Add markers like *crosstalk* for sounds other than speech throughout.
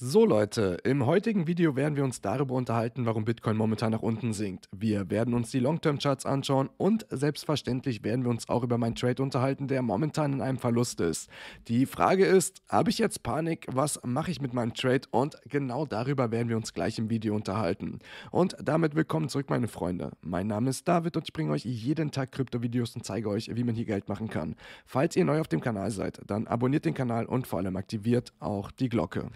So Leute, im heutigen Video werden wir uns darüber unterhalten, warum Bitcoin momentan nach unten sinkt. Wir werden uns die Long-Term-Charts anschauen und selbstverständlich werden wir uns auch über meinen Trade unterhalten, der momentan in einem Verlust ist. Die Frage ist, habe ich jetzt Panik? Was mache ich mit meinem Trade? Und genau darüber werden wir uns gleich im Video unterhalten. Und damit willkommen zurück, meine Freunde. Mein Name ist David und ich bringe euch jeden Tag Krypto-Videos und zeige euch, wie man hier Geld machen kann. Falls ihr neu auf dem Kanal seid, dann abonniert den Kanal und vor allem aktiviert auch die Glocke.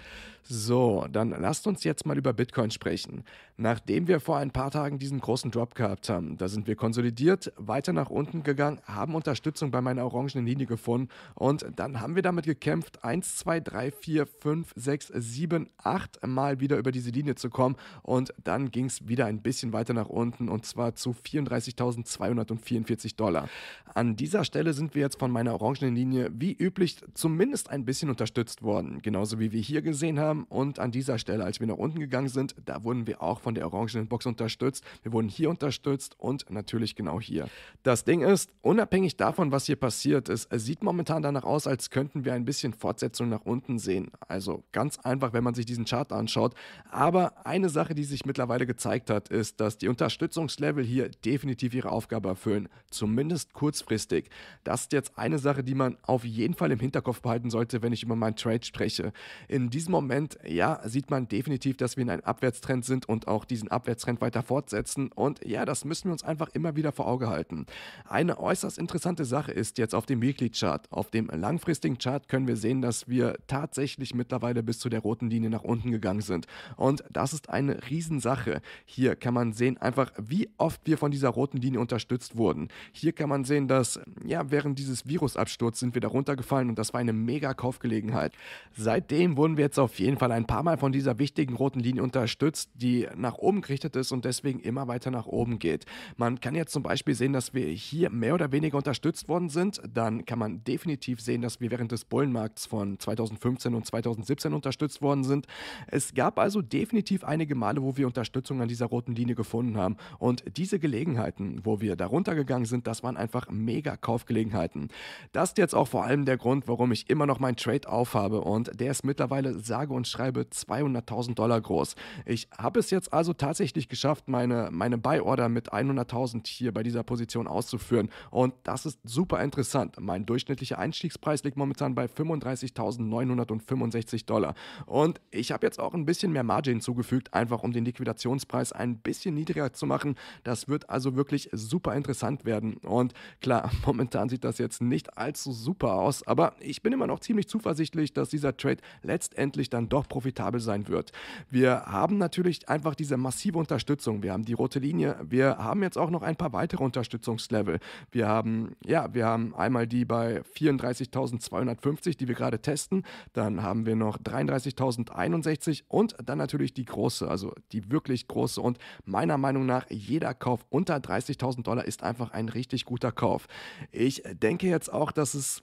So, dann lasst uns jetzt mal über Bitcoin sprechen. Nachdem wir vor ein paar Tagen diesen großen Drop gehabt haben, da sind wir konsolidiert, weiter nach unten gegangen, haben Unterstützung bei meiner orangenen Linie gefunden und dann haben wir damit gekämpft, 1, 2, 3, 4, 5, 6, 7, 8 Mal wieder über diese Linie zu kommen und dann ging es wieder ein bisschen weiter nach unten und zwar zu 34.244 Dollar. An dieser Stelle sind wir jetzt von meiner orangenen Linie wie üblich zumindest ein bisschen unterstützt worden, genauso wie wir hier gesehen haben und an dieser Stelle, als wir nach unten gegangen sind, da wurden wir auch von der orangenen Box unterstützt. Wir wurden hier unterstützt und natürlich genau hier. Das Ding ist, unabhängig davon, was hier passiert ist, sieht momentan danach aus, als könnten wir ein bisschen Fortsetzung nach unten sehen. Also ganz einfach, wenn man sich diesen Chart anschaut. Aber eine Sache, die sich mittlerweile gezeigt hat, ist, dass die Unterstützungslevel hier definitiv ihre Aufgabe erfüllen. Zumindest kurzfristig. Das ist jetzt eine Sache, die man auf jeden Fall im Hinterkopf behalten sollte, wenn ich über meinen Trade spreche. In diesem Moment ja, sieht man definitiv, dass wir in einem Abwärtstrend sind und auch diesen Abwärtstrend weiter fortsetzen. Und ja, das müssen wir uns einfach immer wieder vor Auge halten. Eine äußerst interessante Sache ist jetzt auf dem Weekly Chart. Auf dem langfristigen Chart können wir sehen, dass wir tatsächlich mittlerweile bis zu der roten Linie nach unten gegangen sind. Und das ist eine Riesensache. Hier kann man sehen einfach, wie oft wir von dieser roten Linie unterstützt wurden. Hier kann man sehen, dass ja, während dieses Virusabsturz sind wir da runtergefallen und das war eine mega Kaufgelegenheit. Seitdem wurden wir jetzt auf jeden Fall Fall ein paar Mal von dieser wichtigen roten Linie unterstützt, die nach oben gerichtet ist und deswegen immer weiter nach oben geht. Man kann jetzt zum Beispiel sehen, dass wir hier mehr oder weniger unterstützt worden sind. Dann kann man definitiv sehen, dass wir während des Bullenmarkts von 2015 und 2017 unterstützt worden sind. Es gab also definitiv einige Male, wo wir Unterstützung an dieser roten Linie gefunden haben. Und diese Gelegenheiten, wo wir darunter gegangen sind, das waren einfach mega Kaufgelegenheiten. Das ist jetzt auch vor allem der Grund, warum ich immer noch meinen Trade aufhabe und der ist mittlerweile sage und und schreibe 200.000 Dollar groß. Ich habe es jetzt also tatsächlich geschafft, meine, meine Buy-Order mit 100.000 hier bei dieser Position auszuführen. Und das ist super interessant. Mein durchschnittlicher Einstiegspreis liegt momentan bei 35.965 Dollar. Und ich habe jetzt auch ein bisschen mehr Margin hinzugefügt, einfach um den Liquidationspreis ein bisschen niedriger zu machen. Das wird also wirklich super interessant werden. Und klar, *laughs* momentan sieht das jetzt nicht allzu super aus, aber ich bin immer noch ziemlich zuversichtlich, dass dieser Trade letztendlich dann doch profitabel sein wird. Wir haben natürlich einfach diese massive Unterstützung. Wir haben die rote Linie. Wir haben jetzt auch noch ein paar weitere Unterstützungslevel. Wir haben, ja, wir haben einmal die bei 34.250, die wir gerade testen. Dann haben wir noch 33.061 und dann natürlich die große, also die wirklich große. Und meiner Meinung nach, jeder Kauf unter 30.000 Dollar ist einfach ein richtig guter Kauf. Ich denke jetzt auch, dass es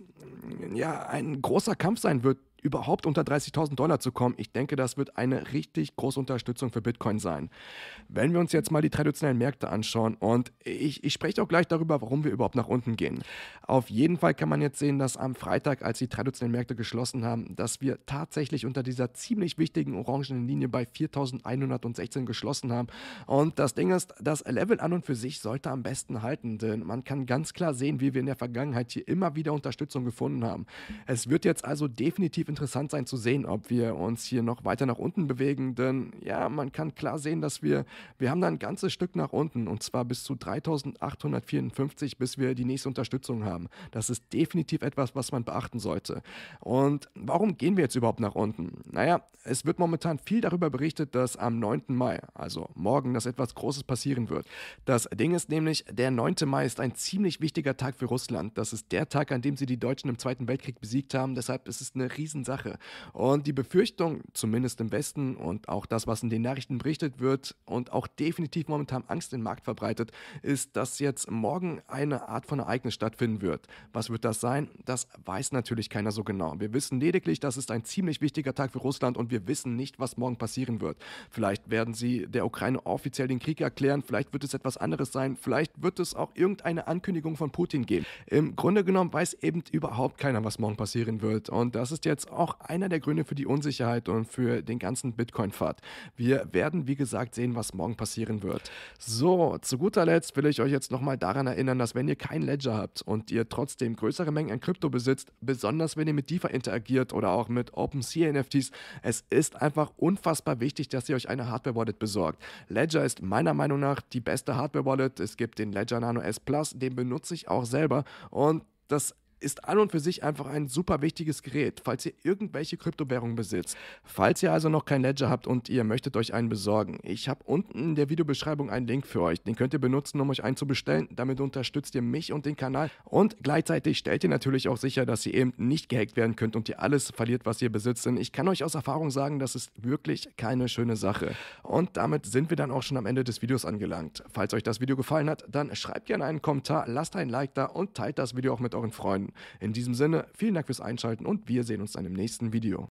ja ein großer Kampf sein wird überhaupt unter 30.000 Dollar zu kommen, ich denke, das wird eine richtig große Unterstützung für Bitcoin sein. Wenn wir uns jetzt mal die traditionellen Märkte anschauen und ich, ich spreche auch gleich darüber, warum wir überhaupt nach unten gehen. Auf jeden Fall kann man jetzt sehen, dass am Freitag, als die traditionellen Märkte geschlossen haben, dass wir tatsächlich unter dieser ziemlich wichtigen orangenen Linie bei 4.116 geschlossen haben. Und das Ding ist, das Level an und für sich sollte am besten halten, denn man kann ganz klar sehen, wie wir in der Vergangenheit hier immer wieder Unterstützung gefunden haben. Es wird jetzt also definitiv interessant sein zu sehen, ob wir uns hier noch weiter nach unten bewegen, denn ja, man kann klar sehen, dass wir, wir haben da ein ganzes Stück nach unten und zwar bis zu 3854, bis wir die nächste Unterstützung haben. Das ist definitiv etwas, was man beachten sollte. Und warum gehen wir jetzt überhaupt nach unten? Naja, es wird momentan viel darüber berichtet, dass am 9. Mai, also morgen, dass etwas Großes passieren wird. Das Ding ist nämlich, der 9. Mai ist ein ziemlich wichtiger Tag für Russland. Das ist der Tag, an dem sie die Deutschen im Zweiten Weltkrieg besiegt haben. Deshalb ist es eine riesen ganzen Sache. Und die Befürchtung, zumindest im Westen und auch das, was in den Nachrichten berichtet wird und auch definitiv momentan Angst im Markt verbreitet, ist, dass jetzt morgen eine Art von Ereignis stattfinden wird. Was wird das sein? Das weiß natürlich keiner so genau. Wir wissen lediglich, das ist ein ziemlich wichtiger Tag für Russland und wir wissen nicht, was morgen passieren wird. Vielleicht werden sie der Ukraine offiziell den Krieg erklären, vielleicht wird es etwas anderes sein, vielleicht wird es auch irgendeine Ankündigung von Putin geben. Im Grunde genommen weiß eben überhaupt keiner, was morgen passieren wird. Und das ist jetzt auch einer der Gründe für die Unsicherheit und für den ganzen Bitcoin-Fahrt. Wir werden, wie gesagt, sehen, was morgen passieren wird. So, zu guter Letzt will ich euch jetzt nochmal daran erinnern, dass wenn ihr kein Ledger habt und ihr trotzdem größere Mengen an Krypto besitzt, besonders wenn ihr mit DeFi interagiert oder auch mit OpenSea-NFTs, es ist einfach unfassbar wichtig, dass ihr euch eine Hardware-Wallet besorgt. Ledger ist meiner Meinung nach die beste Hardware-Wallet. Es gibt den Ledger Nano S Plus, den benutze ich auch selber und das ist an und für sich einfach ein super wichtiges Gerät, falls ihr irgendwelche Kryptowährungen besitzt. Falls ihr also noch kein Ledger habt und ihr möchtet euch einen besorgen, ich habe unten in der Videobeschreibung einen Link für euch. Den könnt ihr benutzen, um euch einen zu bestellen. Damit unterstützt ihr mich und den Kanal und gleichzeitig stellt ihr natürlich auch sicher, dass ihr eben nicht gehackt werden könnt und ihr alles verliert, was ihr besitzt. Denn ich kann euch aus Erfahrung sagen, das ist wirklich keine schöne Sache. Und damit sind wir dann auch schon am Ende des Videos angelangt. Falls euch das Video gefallen hat, dann schreibt gerne einen Kommentar, lasst ein Like da und teilt das Video auch mit euren Freunden. In diesem Sinne, vielen Dank fürs Einschalten und wir sehen uns dann im nächsten Video.